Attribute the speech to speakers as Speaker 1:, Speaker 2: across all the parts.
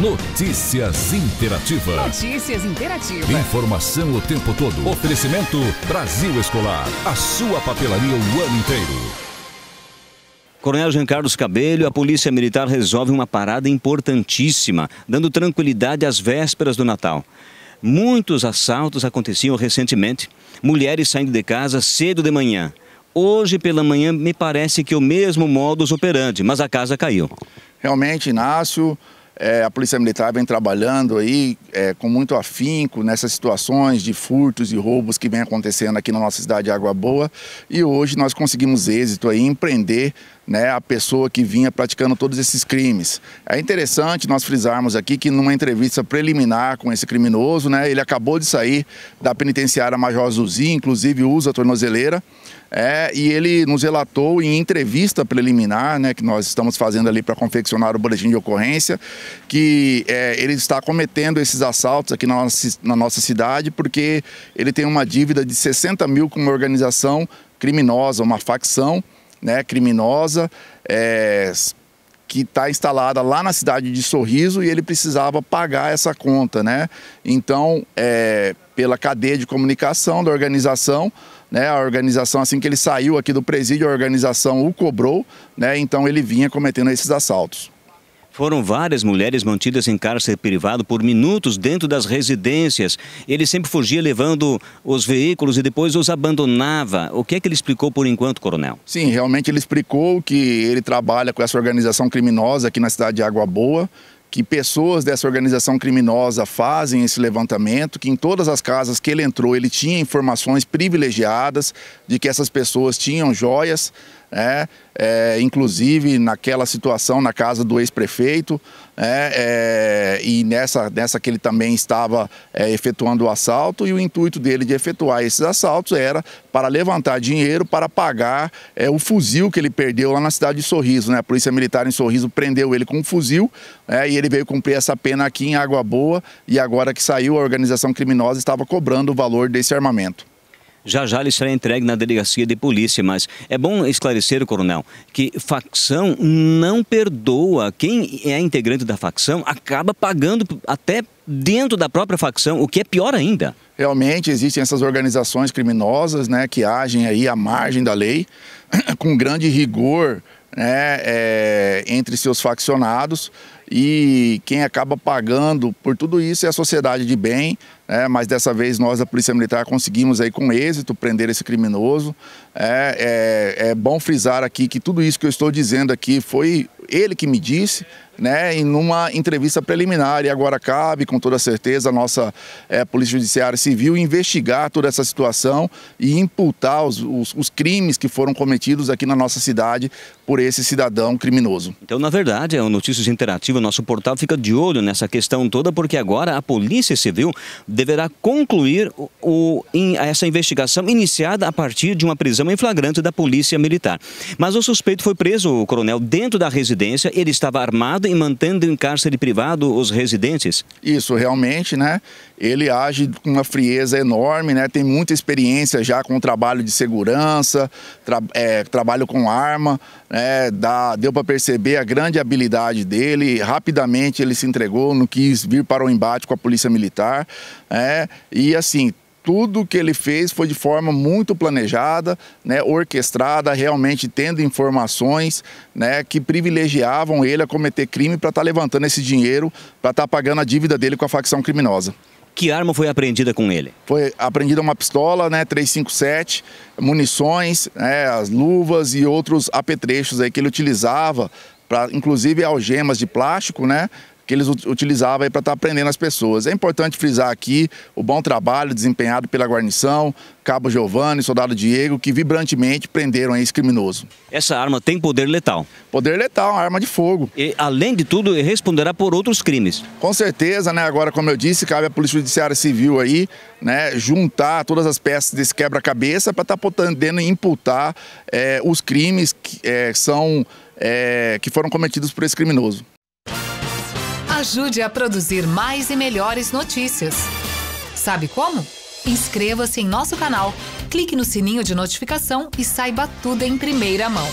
Speaker 1: Notícias Interativa.
Speaker 2: Notícias Interativa.
Speaker 1: Informação o tempo todo. Oferecimento Brasil Escolar. A sua papelaria o ano inteiro.
Speaker 2: Coronel Jean Carlos Cabelho, a Polícia Militar resolve uma parada importantíssima, dando tranquilidade às vésperas do Natal. Muitos assaltos aconteciam recentemente, mulheres saindo de casa cedo de manhã. Hoje pela manhã me parece que é o mesmo modus operandi, mas a casa caiu.
Speaker 1: Realmente, Inácio, é, a Polícia Militar vem trabalhando aí é, com muito afinco nessas situações de furtos e roubos que vem acontecendo aqui na nossa cidade de Água Boa. E hoje nós conseguimos êxito aí em prender né, a pessoa que vinha praticando todos esses crimes. É interessante nós frisarmos aqui que numa entrevista preliminar com esse criminoso, né, ele acabou de sair da penitenciária Major Zuzi, inclusive usa a tornozeleira, é, e ele nos relatou em entrevista preliminar, né, que nós estamos fazendo ali para confeccionar o boletim de ocorrência, que é, ele está cometendo esses assaltos aqui na nossa, na nossa cidade porque ele tem uma dívida de 60 mil com uma organização criminosa, uma facção, né, criminosa, é, que está instalada lá na cidade de Sorriso e ele precisava pagar essa conta, né? Então, é, pela cadeia de comunicação da organização, né? A organização assim que ele saiu aqui do presídio, a organização o cobrou, né? Então ele vinha cometendo esses assaltos.
Speaker 2: Foram várias mulheres mantidas em cárcere privado por minutos dentro das residências. Ele sempre fugia levando os veículos e depois os abandonava. O que é que ele explicou por enquanto, coronel?
Speaker 1: Sim, realmente ele explicou que ele trabalha com essa organização criminosa aqui na cidade de Água Boa que pessoas dessa organização criminosa fazem esse levantamento, que em todas as casas que ele entrou, ele tinha informações privilegiadas de que essas pessoas tinham joias, né? é, inclusive naquela situação na casa do ex-prefeito, né? é, e nessa, nessa que ele também estava é, efetuando o assalto, e o intuito dele de efetuar esses assaltos era para levantar dinheiro para pagar é, o fuzil que ele perdeu lá na cidade de Sorriso. Né? A Polícia Militar em Sorriso prendeu ele com um fuzil né? e ele veio cumprir essa pena aqui em Água Boa e agora que saiu, a organização criminosa estava cobrando o valor desse armamento.
Speaker 2: Já já ele será entregue na delegacia de polícia, mas é bom esclarecer, coronel, que facção não perdoa. Quem é integrante da facção acaba pagando até dentro da própria facção, o que é pior ainda.
Speaker 1: Realmente existem essas organizações criminosas né, que agem aí à margem da lei, com grande rigor né, é, entre seus faccionados e quem acaba pagando por tudo isso é a sociedade de bem, né? mas dessa vez nós a Polícia Militar conseguimos aí com êxito prender esse criminoso. É, é, é bom frisar aqui que tudo isso que eu estou dizendo aqui foi ele que me disse, né, em uma entrevista preliminar. E agora cabe, com toda certeza, a nossa é, Polícia Judiciária Civil investigar toda essa situação e imputar os, os, os, crimes que foram cometidos aqui na nossa cidade por esse cidadão criminoso.
Speaker 2: Então, na verdade, é uma notícia interativa o nosso portal fica de olho nessa questão toda, porque agora a Polícia Civil deverá concluir o, em essa investigação iniciada a partir de uma prisão em flagrante da Polícia Militar. Mas o suspeito foi preso, o coronel, dentro da residência. Ele estava armado e mantendo em cárcere privado
Speaker 1: os residentes? Isso, realmente, né? Ele age com uma frieza enorme, né? Tem muita experiência já com o trabalho de segurança, tra é, trabalho com arma, né? Dá, deu para perceber a grande habilidade dele, rapidamente ele se entregou, não quis vir para o embate com a polícia militar. É, e assim, tudo que ele fez foi de forma muito planejada, né, orquestrada, realmente tendo informações né, que privilegiavam ele a cometer crime para estar tá levantando esse dinheiro, para estar tá pagando a dívida dele com a facção criminosa. Que arma foi apreendida com ele? Foi apreendida uma pistola, né, 357, munições, né, as luvas e outros apetrechos aí que ele utilizava inclusive algemas de plástico, né? que eles utilizavam para estar tá prendendo as pessoas. É importante frisar aqui o bom trabalho desempenhado pela guarnição, Cabo Giovanni, Soldado Diego, que vibrantemente prenderam esse criminoso.
Speaker 2: Essa arma tem poder letal? Poder letal, arma de fogo. E, além de tudo, responderá por outros
Speaker 1: crimes? Com certeza, né? Agora, como eu disse, cabe à Polícia Judiciária Civil aí, né, juntar todas as peças desse quebra-cabeça para estar tá podendo imputar é, os crimes que é, são é, que foram cometidos por esse criminoso.
Speaker 2: Ajude a produzir mais e melhores notícias. Sabe como? Inscreva-se em nosso canal, clique no sininho de notificação e saiba tudo em primeira mão.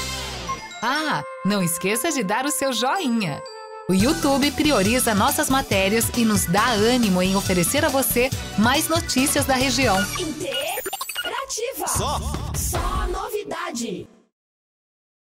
Speaker 2: Ah, não esqueça de dar o seu joinha. O YouTube prioriza nossas matérias e nos dá ânimo em oferecer a você mais notícias da região. Interativa. Só. Só novidade.